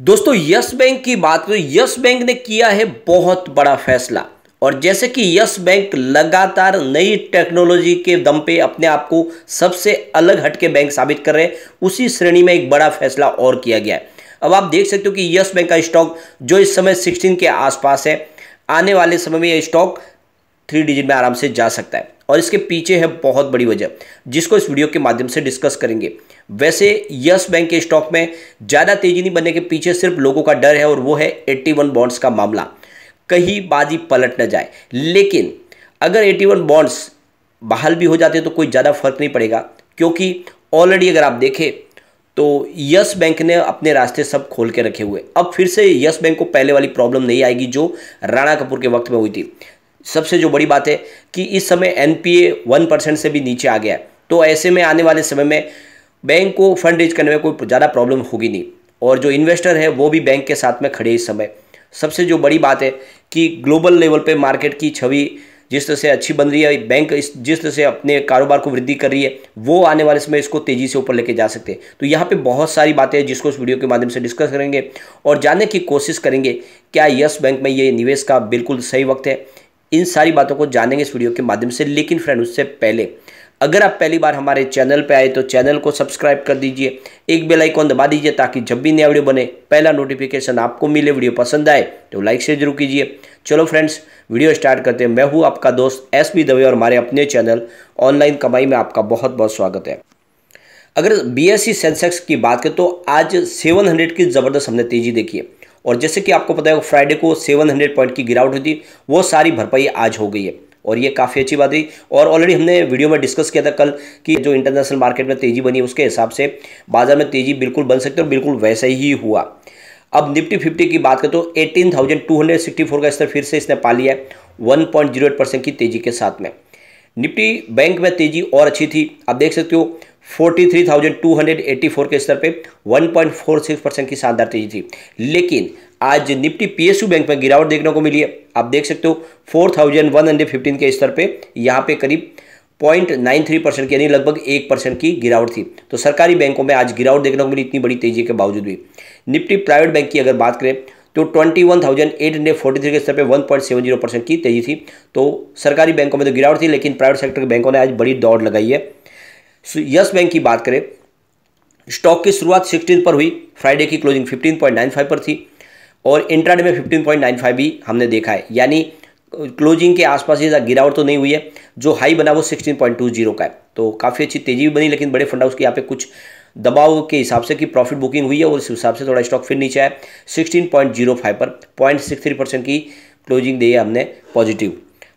दोस्तों yes bank की बात करें यस बैंक ने किया है बहुत बड़ा फैसला और जैसे कि यस बैंक लगातार नई टेक्नोलॉजी के दम पे अपने आप को सबसे अलग हटके बैंक साबित कर रहे हैं उसी श्रेणी में एक बड़ा फैसला और किया गया है अब आप देख सकते हो कि यस बैंक का स्टॉक जो इस समय 16 के आसपास है आने वाले समय में यह स्टॉक थ्री डिजिट में आराम से जा सकता है और इसके पीछे है बहुत बड़ी वजह जिसको इस वीडियो के माध्यम से डिस्कस करेंगे वैसे यस बैंक के स्टॉक में ज़्यादा तेजी नहीं बनने के पीछे सिर्फ लोगों का डर है और वो है 81 बॉन्ड्स का मामला कहीं बाजी पलट न जाए लेकिन अगर वन बॉन्ड्स बहाल भी हो जाते तो कोई ज़्यादा फर्क नहीं पड़ेगा क्योंकि ऑलरेडी अगर आप देखें तो यस बैंक ने अपने रास्ते सब खोल के रखे हुए अब फिर से यस बैंक को पहले वाली प्रॉब्लम नहीं आएगी जो राणा कपूर के वक्त में हुई थी सबसे जो बड़ी बात है कि इस समय एनपीए वन परसेंट से भी नीचे आ गया है तो ऐसे में आने वाले समय में बैंक को फंड रेज करने में कोई ज़्यादा प्रॉब्लम होगी नहीं और जो इन्वेस्टर है वो भी बैंक के साथ में खड़े इस समय सबसे जो बड़ी बात है कि ग्लोबल लेवल पे मार्केट की छवि जिस तरह से अच्छी बन रही है बैंक इस जिस तरह से अपने कारोबार को वृद्धि कर रही है वो आने वाले समय इसको तेज़ी से ऊपर लेके जा सकते हैं तो यहाँ पे बहुत सारी बातें हैं जिसको इस वीडियो के माध्यम से डिस्कस करेंगे और जानने की कोशिश करेंगे क्या यस बैंक में ये निवेश का बिल्कुल सही वक्त है इन सारी बातों को जानेंगे इस वीडियो के माध्यम से लेकिन फ्रेंड उससे पहले अगर आप पहली बार हमारे चैनल पर आए तो चैनल को सब्सक्राइब कर दीजिए एक बेल आइकॉन दबा दीजिए ताकि जब भी नया वीडियो बने पहला नोटिफिकेशन आपको मिले वीडियो पसंद आए तो लाइक से जरूर कीजिए चलो फ्रेंड्स वीडियो स्टार्ट करते हैं मैं हूँ आपका दोस्त एस बी दवे और हमारे अपने चैनल ऑनलाइन कमाई में आपका बहुत बहुत स्वागत है अगर बी एस सी सेंसेक्स की बात करें तो आज हंड्रेड की ज़बरदस्त हमने तेज़ी देखी है और जैसे कि आपको पता है फ्राइडे को हंड्रेड पॉइंट की गिरावट हुई थी वो सारी भरपाई आज हो गई है और ये काफ़ी अच्छी बात रही और ऑलरेडी हमने वीडियो में डिस्कस किया था कल कि जो इंटरनेशनल मार्केट में तेज़ी बनी उसके हिसाब से बाजार में तेज़ी बिल्कुल बन सकती है और बिल्कुल वैसे ही हुआ अब निफ्टी फिफ्टी की बात करें तो eighteen thousand two hundred sixty four का स्तर फिर से इसने पा लिया है एट परसेंट की तेज़ी के साथ में निफ्टी बैंक में तेज़ी और अच्छी थी आप देख सकते हो forty three thousand two hundred eighty four के स्तर पे सिक्स परसेंट की शानदार तेज़ी थी लेकिन आज निफ्टी पीएसयू बैंक में गिरावट देखने को मिली है आप देख सकते हो four thousand one hundred fifteen के स्तर पे यहाँ पे करीब पॉइंट नाइन थ्री परसेंट की यानी लगभग एक परसेंट की गिरावट थी तो सरकारी बैंकों में आज गिरावट देखने को मिली इतनी बड़ी तेजी के बावजूद भी निफ्टी प्राइवेट बैंक की अगर बात करें तो twenty one thousand eight hundred forty three के स्तर पर one point seven zero percent की तेजी थी तो सरकारी बैंकों में तो गिरावट थी लेकिन प्राइवेट सेक्टर के बैंकों ने आज बड़ी दौड़ लगाई है यस बैंक की बात करें स्टॉक की शुरुआत सिक्सटीन पर हुई फ्राइडे की closing fifteen point nine five पर थी और इंट्राडे में 15.95 भी हमने देखा है यानी क्लोजिंग के आसपास ये गिरावट तो नहीं हुई है जो हाई बना वो 16.20 का है तो काफ़ी अच्छी तेज़ी भी बनी लेकिन बड़े फंड हाउस के यहाँ पे कुछ दबाव के हिसाब से कि प्रॉफिट बुकिंग हुई है और उस हिसाब से थोड़ा स्टॉक फिर नीचे आया 16.05 पर पॉइंट परसेंट की क्लोजिंग दी है हमने पॉजिटिव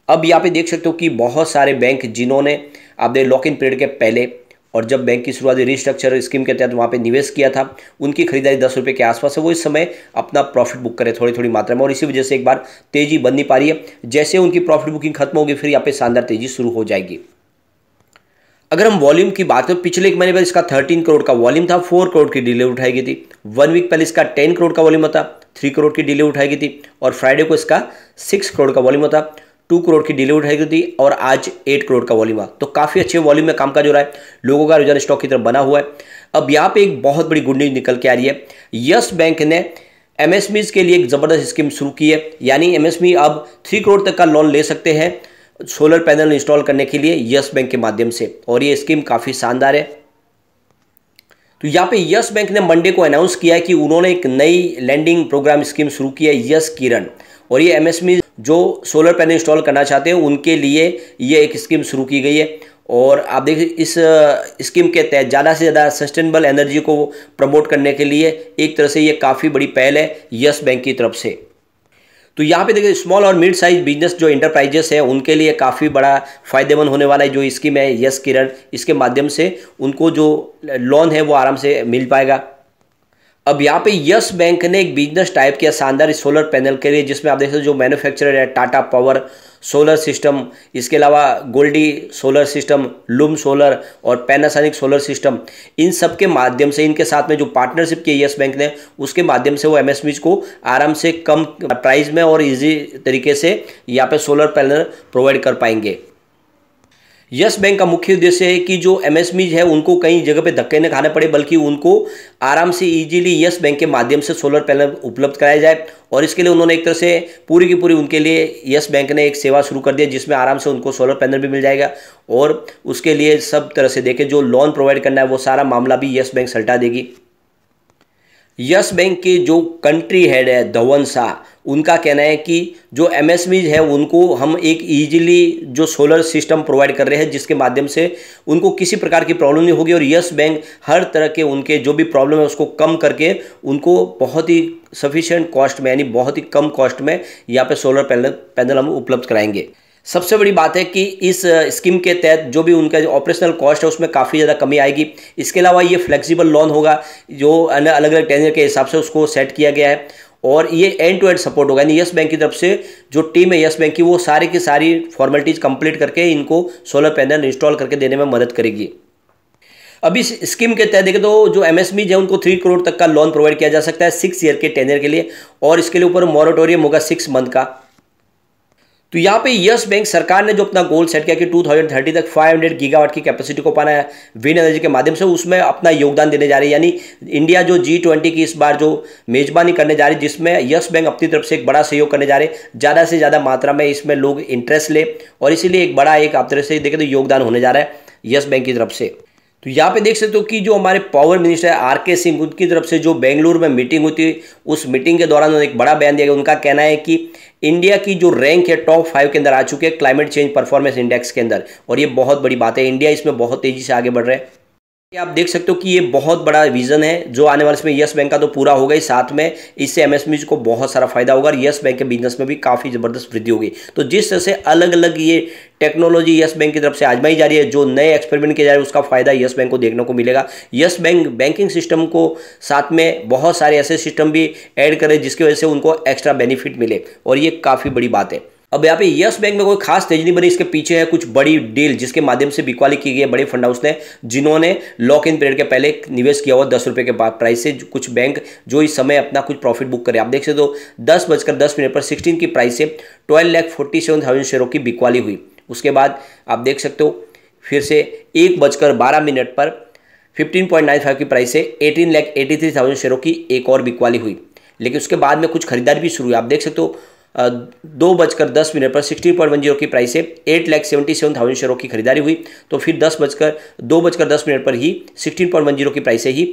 अब यहाँ पे देख सकते हो कि बहुत सारे बैंक जिन्होंने आपने लॉक इन पीरियड के पहले और जब बैंक की शुरुआत रिस्ट्रक्चर स्कीम के तहत वहाँ पे निवेश किया था उनकी खरीदारी दस रुपये के आसपास है वो इस समय अपना प्रॉफिट बुक करें थोड़ी थोड़ी मात्रा में और इसी वजह से एक बार तेज़ी बन नहीं पा रही है जैसे उनकी प्रॉफिट बुकिंग खत्म होगी फिर यहाँ पे शानदार तेज़ी शुरू हो जाएगी अगर हम वॉल्यूम की बात करें पिछले एक महीने पहले इसका थर्टीन करोड़ का वॉल्यूम था फोर करोड़ की डिलीवरी उठाई गई थी वन वीक पहले इसका टेन करोड़ का वॉल्यूम था थ्री करोड़ की डिलीवरी उठाई गई थी और फ्राइडे को इसका सिक्स करोड़ का वॉल्यूम था टू करोड़ की डिलीवरी हाइक थी और आज एट करोड़ का वॉल्यूम तो काफ़ी अच्छे वॉल्यूम में कामकाज हो रहा है लोगों का रुझान स्टॉक की तरफ बना हुआ है अब यहाँ पे एक बहुत बड़ी गुड न्यूज निकल के आ रही है यस बैंक ने एमएसएमईज e के लिए एक ज़बरदस्त स्कीम शुरू की है यानी एमएसएमई e अब थ्री करोड़ तक का लोन ले सकते हैं सोलर पैनल इंस्टॉल करने के लिए यस बैंक के माध्यम से और ये स्कीम काफ़ी शानदार है तो यहाँ पे यस बैंक ने मंडे को अनाउंस किया है कि उन्होंने एक नई लैंडिंग प्रोग्राम स्कीम शुरू की है यस किरण और ये एमएसएमई जो सोलर पैनल इंस्टॉल करना चाहते हैं उनके लिए ये एक स्कीम शुरू की गई है और आप देखिए इस स्कीम uh, के तहत ज़्यादा से ज़्यादा सस्टेनेबल एनर्जी को प्रमोट करने के लिए एक तरह से ये काफ़ी बड़ी पहल है यस बैंक की तरफ से तो यहाँ पे देखिए स्मॉल और मिड साइज बिजनेस जो इंटरप्राइजेस हैं उनके लिए काफ़ी बड़ा फायदेमंद होने वाला है जो स्कीम है यस किरण इसके माध्यम से उनको जो लोन है वो आराम से मिल पाएगा अब यहाँ पे यस बैंक ने एक बिजनेस टाइप किया शानदार सोलर पैनल के लिए जिसमें आप देख सकते हो जो मैन्युफैक्चरर है टाटा पावर सोलर सिस्टम इसके अलावा Goldi solar system Loom solar और पैनासोनिक सोलर सिस्टम इन सब के माध्यम से इनके साथ में जो पार्टनरशिप की यस बैंक ने उसके माध्यम से वो एमएसएमईज को आराम से कम प्राइस में और इजी तरीके से यहाँ पे सोलर पैनल प्रोवाइड कर पाएंगे यस बैंक का मुख्य उद्देश्य है कि जो एमएसएमईज e है उनको कई जगह पे धक्के न खाने पड़े बल्कि उनको आराम से इजीली यस बैंक के माध्यम से सोलर पैनल उपलब्ध कराया जाए और इसके लिए उन्होंने एक तरह से पूरी की पूरी उनके लिए यस बैंक ने एक सेवा शुरू कर दी जिसमें आराम से उनको सोलर पैनल भी मिल जाएगा और उसके लिए सब तरह से देखें जो लोन प्रोवाइड करना है वो सारा मामला भी यस बैंक सल्टा देगी यस बैंक के जो कंट्री हेड है धवन शाह उनका कहना है कि जो बीज है उनको हम एक ईजिली जो सोलर सिस्टम प्रोवाइड कर रहे हैं जिसके माध्यम से उनको किसी प्रकार की प्रॉब्लम नहीं होगी और यस बैंक हर तरह के उनके जो भी प्रॉब्लम है उसको कम करके उनको बहुत ही सफिशेंट कॉस्ट में यानी बहुत ही कम कॉस्ट में यहाँ पे सोलर पैनल पैनल हम उपलब्ध कराएंगे सबसे बड़ी बात है कि इस स्कीम के तहत जो भी उनका ऑपरेशनल कॉस्ट है उसमें काफ़ी ज़्यादा कमी आएगी इसके अलावा ये फ्लेक्सिबल लोन होगा जो अलग अलग टेंजर के हिसाब से उसको सेट किया गया है और ये एंड टू एंड सपोर्ट होगा यानी यस बैंक की तरफ से जो टीम है यस बैंक की वो सारे की सारी फॉर्मेलिटीज़ कंप्लीट करके इनको सोलर पैनल इंस्टॉल करके देने में मदद करेगी अब इस स्कीम के तहत देखें तो जो एमएसएमई है उनको थ्री करोड़ तक का लोन प्रोवाइड किया जा सकता है सिक्स ईयर के टेनर के लिए और इसके लिए ऊपर मॉरेटोरियम होगा सिक्स मंथ का तो यहाँ पे यस बैंक सरकार ने जो अपना गोल सेट किया कि 2030 तक 500 गीगावाट की कैपेसिटी को पाना है विन एनर्जी के माध्यम से उसमें अपना योगदान देने जा रही है यानी इंडिया जो जी ट्वेंटी की इस बार जो मेजबानी करने जा रही है जिसमें यस बैंक अपनी तरफ से एक बड़ा सहयोग करने जा रहे हैं ज़्यादा से ज़्यादा मात्रा में इसमें लोग इंटरेस्ट ले और इसीलिए एक बड़ा एक आप तरह से देखें तो योगदान होने जा रहा है यस बैंक की तरफ से तो यहाँ पे देख सकते हो कि जो हमारे पावर मिनिस्टर है आर के सिंह उनकी तरफ से जो बेंगलुरु में मीटिंग हुई थी उस मीटिंग के दौरान उन्होंने एक बड़ा बयान दिया गया उनका कहना है कि इंडिया की जो रैंक है टॉप फाइव के अंदर आ चुकी है क्लाइमेट चेंज परफॉर्मेंस इंडेक्स के अंदर और ये बहुत बड़ी बात है इंडिया इसमें बहुत तेजी से आगे बढ़ रहे हैं आप देख सकते हो कि ये बहुत बड़ा विजन है जो आने वाले समय यस बैंक का तो पूरा होगा ही साथ में इससे एमएसएमई e को बहुत सारा फायदा होगा और यस बैंक के बिजनेस में भी काफ़ी ज़बरदस्त वृद्धि होगी तो जिस तरह से अलग अलग ये टेक्नोलॉजी यस बैंक की तरफ से आजमाई जा रही है जो नए एक्सपेरिमेंट किए जा रहे हैं उसका फायदा यस बैंक को देखने को मिलेगा यस बैंक बैंकिंग सिस्टम को साथ में बहुत सारे ऐसे सिस्टम भी ऐड करें जिसकी वजह से उनको एक्स्ट्रा बेनिफिट मिले और ये काफ़ी बड़ी बात है अब यहाँ पे यस बैंक में कोई खास तेजी नहीं बनी इसके पीछे है कुछ बड़ी डील जिसके माध्यम से बिकवाली की गई है बड़े फंड हाउस ने जिन्होंने लॉक इन पीरियड के पहले निवेश किया हुआ दस रुपये के बाद प्राइस से कुछ बैंक जो इस समय अपना कुछ प्रॉफिट बुक करे आप देख सकते हो दस बजकर दस मिनट पर सिक्सटीन की प्राइस से twelve lakh forty seven thousand शेयरों की बिकवाली हुई उसके बाद आप देख सकते हो फिर से एक बजकर बारह मिनट पर फिफ्टीन पॉइंट नाइन फाइव की प्राइस से eighteen lakh eighty three thousand शेयरों की एक और बिकवाली हुई लेकिन उसके बाद में कुछ खरीदारी भी शुरू हुई आप देख सकते हो दो बजकर दस मिनट पर सिक्सटी पॉइंट वन जीरो की प्राइस से eight lakh seventy seven thousand शेयरों की खरीदारी हुई तो फिर दस बजकर दो बजकर दस मिनट पर ही सिक्सटीन पॉइंट वन जीरो की प्राइस से ही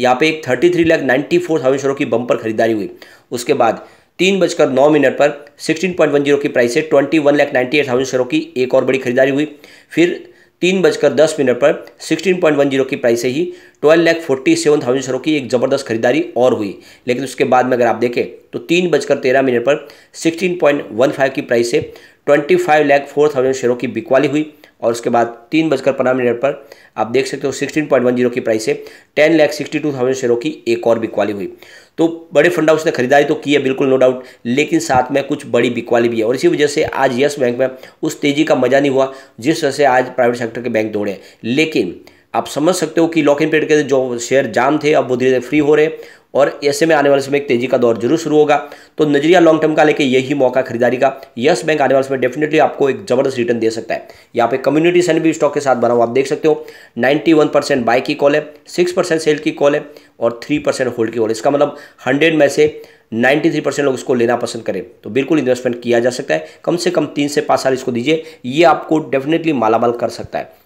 यहाँ पे एक thirty three lakh ninety four thousand शेयरों की बंपर खरीदारी हुई उसके बाद तीन बजकर नौ मिनट पर सिक्सटीन पॉइंट वन जीरो की प्राइस से twenty one lakh ninety eight thousand शेयरों की एक और बड़ी खरीदारी हुई फिर तीन बजकर दस मिनट पर सिक्सटीन पॉइंट वन जीरो की प्राइस से ही twelve lakh forty seven thousand शेयरों की एक ज़बरदस्त खरीदारी और हुई लेकिन उसके बाद में अगर आप देखें तो तीन बजकर तेरह मिनट पर सिक्सटीन पॉइंट वन फाइव की प्राइस से twenty five lakh four thousand शेयरों की बिकवाली हुई और उसके बाद तीन बजकर पंद्रह मिनट पर आप देख सकते हो सिक्सटीन पॉइंट वन जीरो की प्राइस से ten lakh sixty two thousand शेयरों की एक और बिकवाली हुई तो बड़े फंडा उसने खरीदारी तो की है बिल्कुल नो डाउट लेकिन साथ में कुछ बड़ी बिकवाली भी है और इसी वजह से आज यस बैंक में उस तेज़ी का मजा नहीं हुआ जिस वजह से आज प्राइवेट सेक्टर के बैंक दौड़े लेकिन आप समझ सकते हो कि लॉक इन पीरियड के जो शेयर जाम थे अब वो धीरे धीरे फ्री हो रहे और ऐसे में आने वाले समय एक तेजी का दौर जरूर शुरू होगा तो नजरिया लॉन्ग टर्म का लेके यही मौका खरीदारी का यस बैंक आने वाले समय डेफिनेटली आपको एक जबरदस्त रिटर्न दे सकता है यहाँ पे कम्युनिटी सेंड भी स्टॉक के साथ बना हुआ आप देख सकते हो 91 परसेंट बाय की कॉल है सिक्स परसेंट सेल की कॉल है और थ्री परसेंट होल्ड की कॉल इसका मतलब हंड्रेड में से 93 परसेंट लोग इसको लेना पसंद करें तो बिल्कुल इन्वेस्टमेंट किया जा सकता है कम से कम तीन से पाँच साल इसको दीजिए ये आपको डेफिनेटली मालामाल कर सकता है